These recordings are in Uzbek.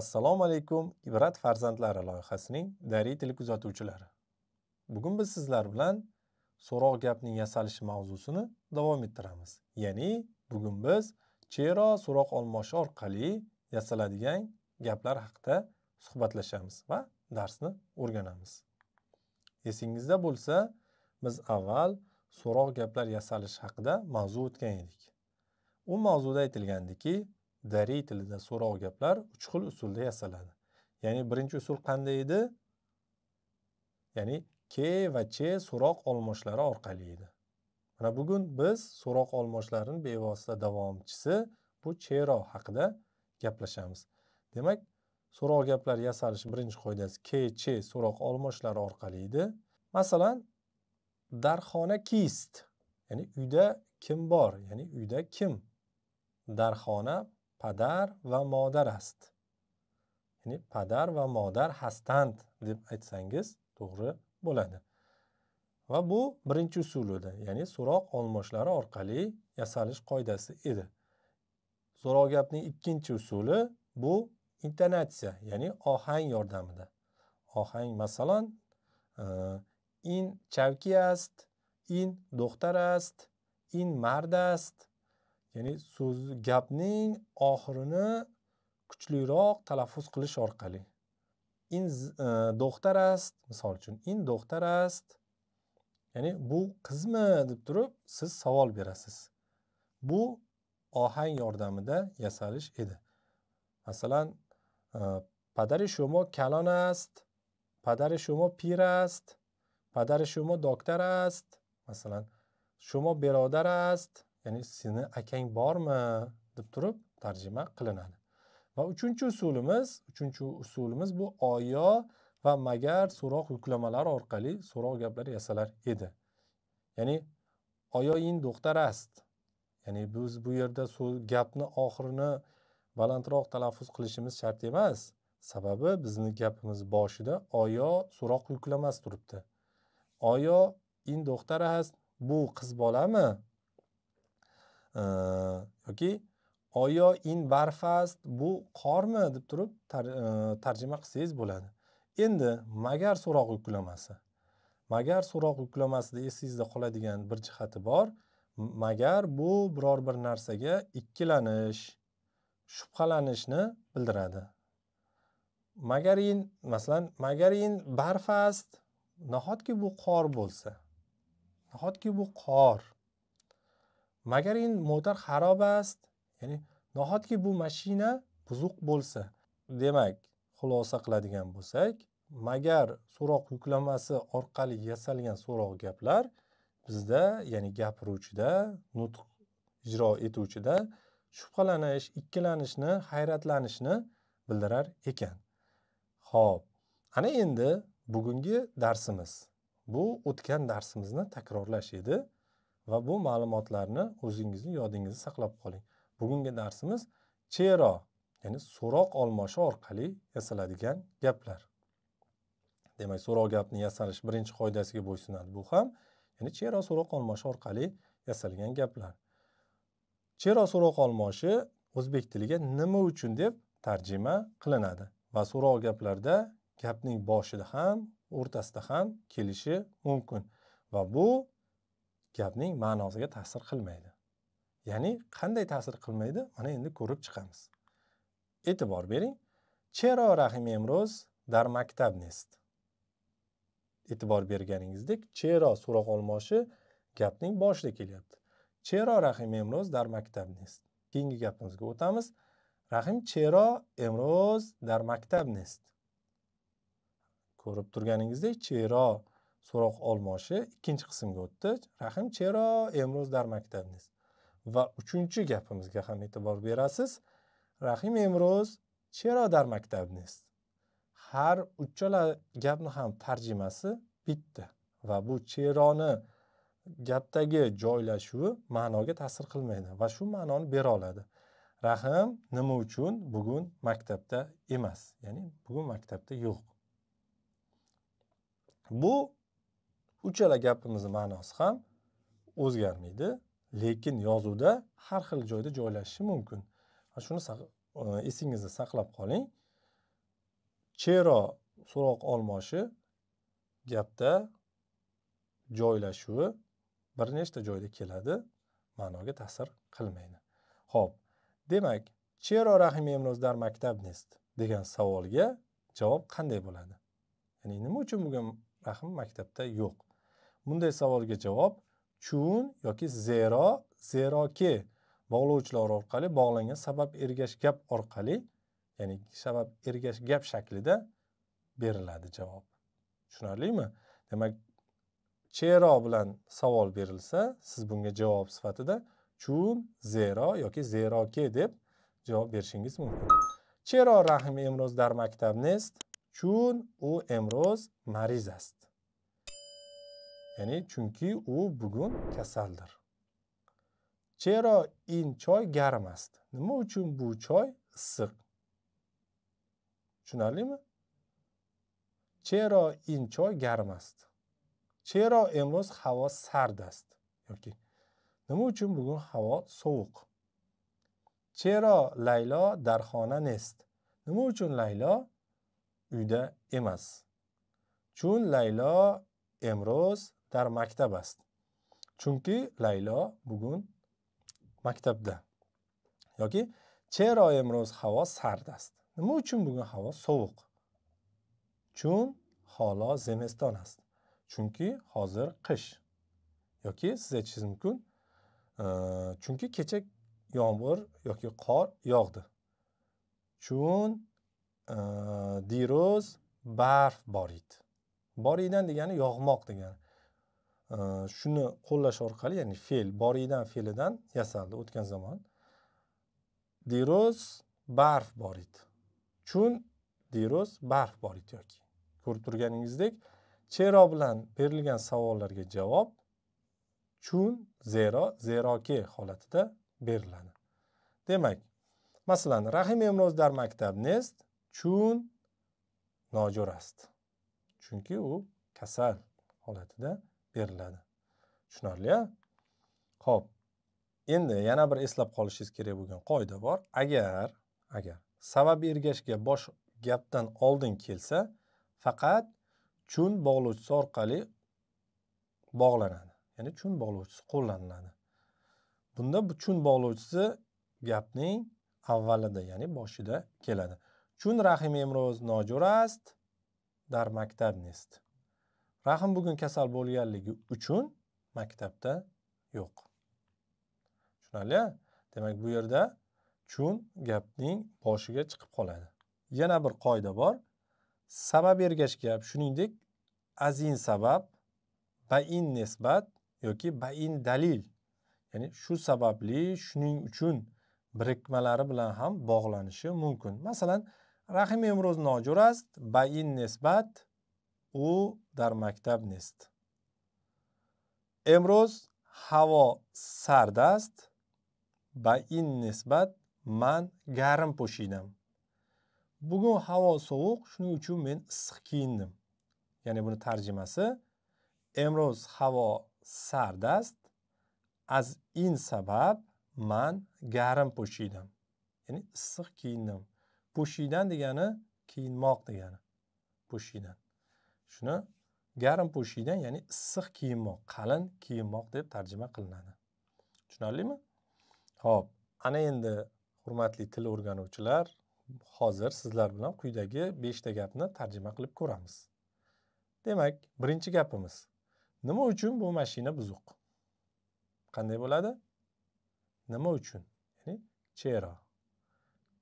assalomu alaykum ibrat farzandlari loyihasining dariy tili kuzatuvchilari bugun biz sizlar bilan so'roq gapning yasalishi mavzusini davom ettiramiz ya'ni bugun biz chero so'roq almashish orqali yasaladigan gaplar haqida suhbatlashamiz va darsni o'rganamiz esingizda bo'lsa biz avval so'roq gaplar yasalishi haqida mavzu o'tgan edik u mavzuda aytilgandiki dari tilida so'rov gaplar uch xil usulda yasaladi ya'ni birinchi usul qanday edi ya'ni ke va che so'roq olmoshlari orqali edi mana bugun biz so'roq olmoshlarini bevosita davomchisi bu chero haqida gaplashamiz demak so'roq gaplar yasalishi birinchi qoidasi ke che so'roq olmoshlari orqali edi masalan darxona kist ya'ni uyda kim bor ya'ni uyda kim darxona padar va modar ast ya'ni padar va modar hastand deb aytsangiz to'g'ri bo'ladi va bu birinchi usul edi ya'ni so'roq olmoshlari orqali yasalish qoidasi edi so'roq gapning ikkinchi usuli bu intonatsiya ya'ni ohang yordamida ohang masalan in chavki ast in do'xtar ast in mard ast ya'ni so'z gapning oxirini kuchliroq talaffuz qilish orqali in do'xtar misol uchun in do'xtar ya'ni bu qizmi deb turib siz savol berasiz bu ohang yordamida yasalish edi masalan padari shomo kalon ast padari shomo pir ast padari shomo doktor masalan shomo berodar ya'ni seni akang bormi deb turib tarjima qilinadi va uchinchi usulimiz uchinchi usulimiz bu oyo va magar so'roq yuklamalari orqali so'roq gaplar yasalar edi ya'ni oyo in do'xtarast ya'ni biz bu yerda so'z gapni oxirini balandroq talaffuz qilishimiz shart emas sababi bizni gapimiz boshida oyo so'roq yuklamasi turibdi oyo in do'xtarast bu qiz bolami yoki oyo in barfast bu qormi deb turib e, tarjima qilsangiz bo'ladi endi magar so'roq yuklamasi magar so'roq yuklamasida esingizda qoladigan bir jihati bor magar bu biror bir narsaga ikkilanish shubhalanishni bildiradi magarin masalan magarin barfast nahotki bu qor bo'lsa nahotki bu qor magar in motor xarob ast ya'ni nahotki bu mashina buzuq bo'lsa demak xulosa qiladigan bo'lsak magar so'roq yuklamasi orqali yasalgan so'roq gaplar bizda ya'ni gapiruvchida nutq ijro etuvchida shubhalanish ikkilanishni hayratlanishni bildirar ekan ho'p ana endi bugungi darsimiz bu o'tgan darsimizni takrorlash edi va bu ma'lumotlarni o'zingizni yodingizda saqlab qoling bugungi darsimiz chero ya'ni so'roq olmoshi orqali yasaladigan gaplar demak so'roq gapni yasalish birinchi qoidasiga bo'ysunadi bu ham ya'ni chero so'roq olmoshi orqali yasalgan gaplar chero so'roq olmoshi o'zbek tiliga nima uchun deb tarjima qilinadi va so'roq gaplarda gapning boshida ham o'rtasida ham kelishi mumkin va bu gapning ma'nosiga ta'sir qilmaydi ya'ni qanday ta'sir qilmaydi mana endi ko'rib chiqamiz e'tibor bering chero rahim emroz dar maktab nest e'tibor berganingizdek chero so'roq olmoshi gapning boshida kelyapti chero rahim emroz dar maktab nest keyingi gapimizga o'tamiz rahim chero emroz dar maktab nest ko'rib turganingizdek chero so'roq olmoshi ikkinchi qismga o'tdi rahim chero emroz dar maktabniz va uchinchi gapimizga ham e'tibor berasiz rahim emroz chero dar maktabniz har uchala gapni ham tarjimasi bitta va bu cheroni gapdagi joylashuvi ma'noga ta'sir qilmaydi va shu ma'noni bera oladi rahim nima uchun bugun maktabda emas ya'ni bugun maktabda yo'q bu uchala gapimizni ma'nosi ham o'zgarmaydi lekin yozuvda har xil joyda joylashishi mumkin shuni e, esingizda saqlab qoling chero so'roq olmoshi gapda joylashuvi bir nechta joyda keladi ma'noga ta'sir qilmaydi ho'p demak chero rahim emroz dar maktabnest degan savolga javob qanday bo'ladi ya'ni nima uchun bugun rahim maktabda yo'q Bunday savolga javob chun yoki zero, zeroki bog'lovchilar orqali bog'langan sabab ergash gap orqali, ya'ni sabab ergash gap shaklida beriladi javob. Tushunarlimi? Demak, chero bilan savol berilsa, siz bunga javob sifatida chun, zero yoki zeroki deb javob berishingiz mumkin. Chero Rahim Emroz dar maktabnest, chun u Emroz mariz ast. یعنی چونکی او بگون کسل در. چرا این چای گرم است؟ نمو چون بو چای سق. چون چرا این چای گرم است؟ چرا امروز هوا سرد است؟ نمو چون بگون هوا سوق. چرا لیلا در خانه نیست؟ نمو چون لیلا اوده ایم است؟ چون لیلا امروز در مکتب است چونکی لیلا بگون مکتب ده یا که چرا امروز هوا سرد است مو چون بگون هوا سوق چون حالا زمستان است چونکی حاضر قش یا که سیزه چیز میکن چونکی کچه یامور یا که قار یاغده چون دیروز برف بارید باریدن دیگه یعنی یاغماق دیگه یعنی. shuni qo'llash orqali ya'ni fe'l boriydan fe'lidan yasaldi o'tgan zamon diroz barf borid chun diroz barf borid yoki ko'rib turganingizdek chero bilan berilgan savollarga javob chun zero zeroki holatida beriladi demak masalan rahim emroz dar maktab nest chun nojo'rast chunki u kasal holatida beriladi tushunarli ho'p endi yana bir eslab qolishingiz kerak bo'lgan qoida bor agar agar sabab ergashga bosh gapdan oldin kelsa faqat chun bog'lovchisi orqali bog'lanadi ya'ni chun bog'lovchisi qo'llaniladi bunda bu chun bog'lovchisi gapning avvalida ya'ni boshida keladi chun rahim emroz nojo'rast dar maktabnest rahim bugun kasal bo'lganligi uchun maktabda yo'q tushunarli demak bu yerda chun gapning boshiga chiqib qoladi yana bir qoida bor sabab ergash gap shuningdek azin sabab bain nisbat yoki bain dalil ya'ni shu sababli shuning uchun birikmalari bilan ham bog'lanishi mumkin masalan rahim emro'z nojurast bain nisbat او در مکتب نیست. امروز است. сард این نسبت من گرم پوشیدم. بگون هوا бугун شنو چون من سخکیندم. یعنی بونه ترجمه سه. امروز هوا سرد است. از این سبب من گرم پوشیدم. یعنی سخکیندم. پوشیدن دیگه نه کین ماق دیگه نه. پوشیدن. shuni garim po'shiydan ya'ni issiq kiyinmoq qalin kiyinmoq deb tarjima qilinadi tushunarlimi ho'p ana endi hurmatli til o'rganuvchilar hozir sizlar bilan quyidagi beshta gapni tarjima qilib ko'ramiz demak birinchi gapimiz nima uchun bu mashina buzuq qanday bo'ladi nima uchun ya'ni chero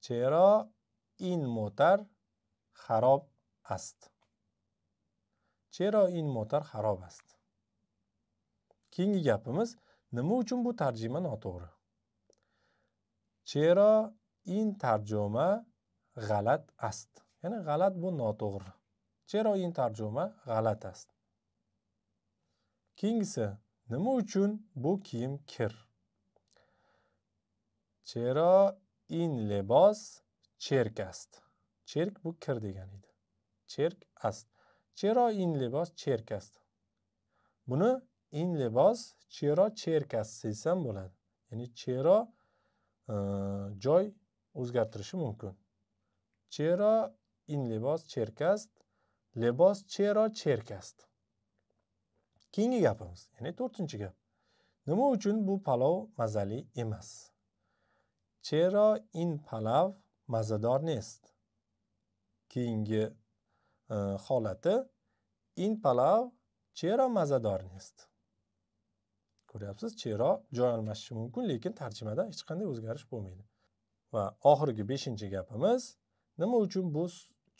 chero in motar xarob ast چرا in motor خراب ast keyingi gapimiz nima uchun bu tarjima noto'g'ri chero in tarjuma g'alat ast ya'ni g'alat bu noto'g'ri chero in tarjuma g'alat ast keyingisi nima uchun bu kiyim kir chero in libos cherk ast cherk bu kir degani edi cherk ast چرا این لباس چرک است؟ این لباس چرا چرک است سیسم بولند؟ یعنی چرا جای ازگرترش ممکن؟ چرا این لباس چرک است؟ لباس چرا چرک است؟ کینگی گپمز؟ یعنی تورتون چی گپ؟ بو پلاو مزالی ایمز؟ چرا این پلاو مزدار نیست؟ کینگی E, holati in palav chero mazadornest ko'ryapsiz chero joy almashishi mumkin lekin tarjimada hech qanday o'zgarish bo'lmaydi va oxirgi beshinchi gapimiz nima uchun bu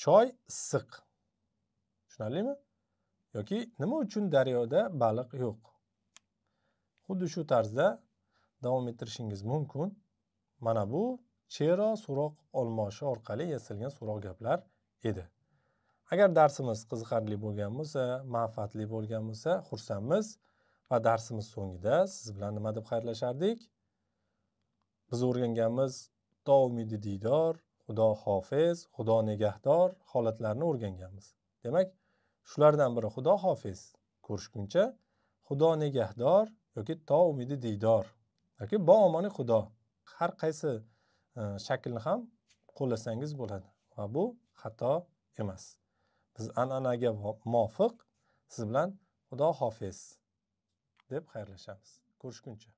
choy issiq tushunarlimi yoki nima uchun daryoda baliq yo'q xuddi shu tarzda davom ettirishingiz mumkin mana bu chero so'roq olmoshi orqali yasalgan so'roq gaplar edi agar darsimiz qiziqarli bo'lgan bo'lsa manfaatli bo'lgan bo'lsa xursandmiz va darsimiz so'ngida siz bilan nima deb xayrlashardik biz o'rganganmiz to umidi diydor xudo hofiz xudo negahdor holatlarini o'rganganmiz demak shulardan biri xudo hofiz ko'rishguncha xudo negahdor yoki to umidi diydor yoki bo omoni xudo har qaysi e, shaklni ham qo'llasangiz bo'ladi va bu xato emas biz an'anaga muvofiq siz bilan xudo hofiz deb xayrlashamiz ko'rishguncha